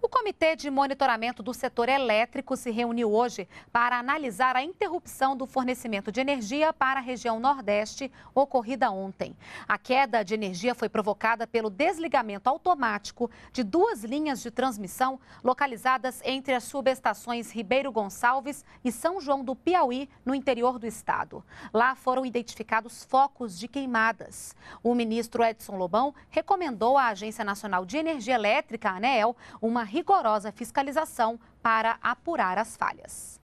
O Comitê de Monitoramento do Setor Elétrico se reuniu hoje para analisar a interrupção do fornecimento de energia para a região Nordeste ocorrida ontem. A queda de energia foi provocada pelo desligamento automático de duas linhas de transmissão localizadas entre as subestações Ribeiro Gonçalves e São João do Piauí, no interior do estado. Lá foram identificados focos de queimadas. O ministro Edson Lobão recomendou à Agência Nacional de Energia Elétrica, ANEEL, uma rigorosa fiscalização para apurar as falhas.